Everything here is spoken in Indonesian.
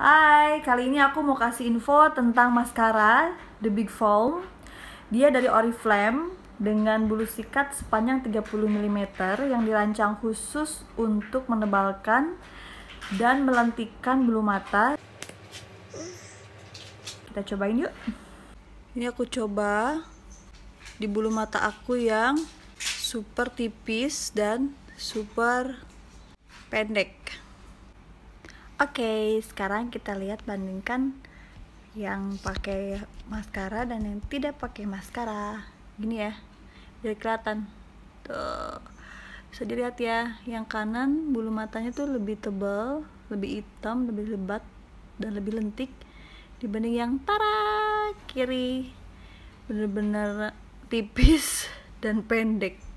Hai, kali ini aku mau kasih info tentang maskara The Big Foam. Dia dari Oriflame dengan bulu sikat sepanjang 30 mm yang dirancang khusus untuk menebalkan dan melentikkan bulu mata. Kita cobain yuk. Ini aku coba di bulu mata aku yang super tipis dan super pendek. Oke, okay, sekarang kita lihat bandingkan yang pakai maskara dan yang tidak pakai maskara. Gini ya, biar kelihatan. Tuh. Bisa dilihat ya, yang kanan bulu matanya tuh lebih tebal, lebih hitam, lebih lebat, dan lebih lentik dibanding yang tara kiri bener-bener tipis dan pendek